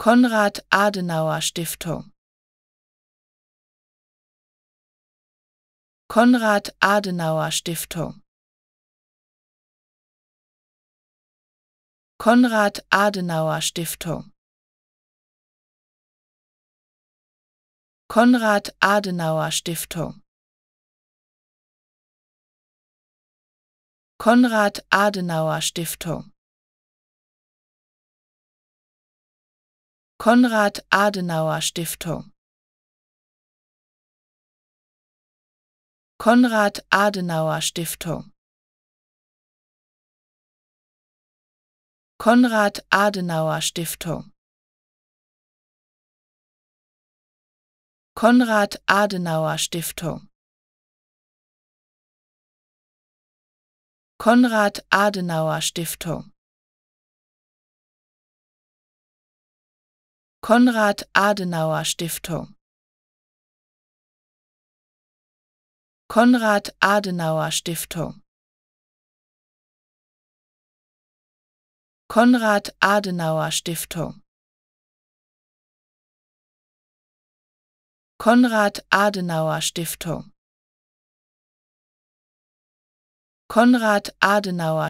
Konrad Adenauer Stiftung Konrad Adenauer Stiftung Konrad Adenauer Stiftung Konrad Adenauer Stiftung Konrad Adenauer Stiftung Konrad Adenauer Stiftung Konrad Adenauer Stiftung Konrad Adenauer Stiftung Konrad Adenauer Stiftung Konrad Adenauer Stiftung Konrad Adenauer Stiftung Konrad Adenauer Stiftung Konrad Adenauer Stiftung Konrad Adenauer Stiftung Konrad Adenauer